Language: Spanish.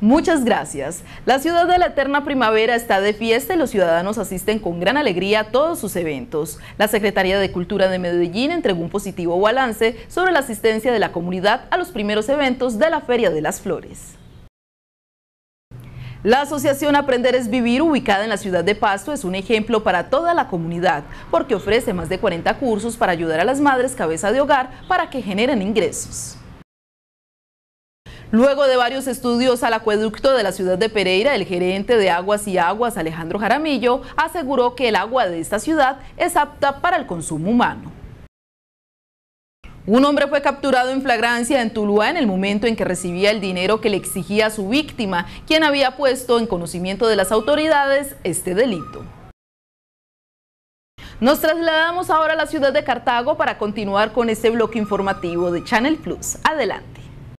Muchas gracias. La ciudad de la eterna primavera está de fiesta y los ciudadanos asisten con gran alegría a todos sus eventos. La Secretaría de Cultura de Medellín entregó un positivo balance sobre la asistencia de la comunidad a los primeros eventos de la Feria de las Flores. La asociación Aprender es Vivir, ubicada en la ciudad de Pasto, es un ejemplo para toda la comunidad, porque ofrece más de 40 cursos para ayudar a las madres cabeza de hogar para que generen ingresos. Luego de varios estudios al acueducto de la ciudad de Pereira, el gerente de Aguas y Aguas, Alejandro Jaramillo, aseguró que el agua de esta ciudad es apta para el consumo humano. Un hombre fue capturado en flagrancia en Tuluá en el momento en que recibía el dinero que le exigía su víctima, quien había puesto en conocimiento de las autoridades este delito. Nos trasladamos ahora a la ciudad de Cartago para continuar con este bloque informativo de Channel Plus. Adelante.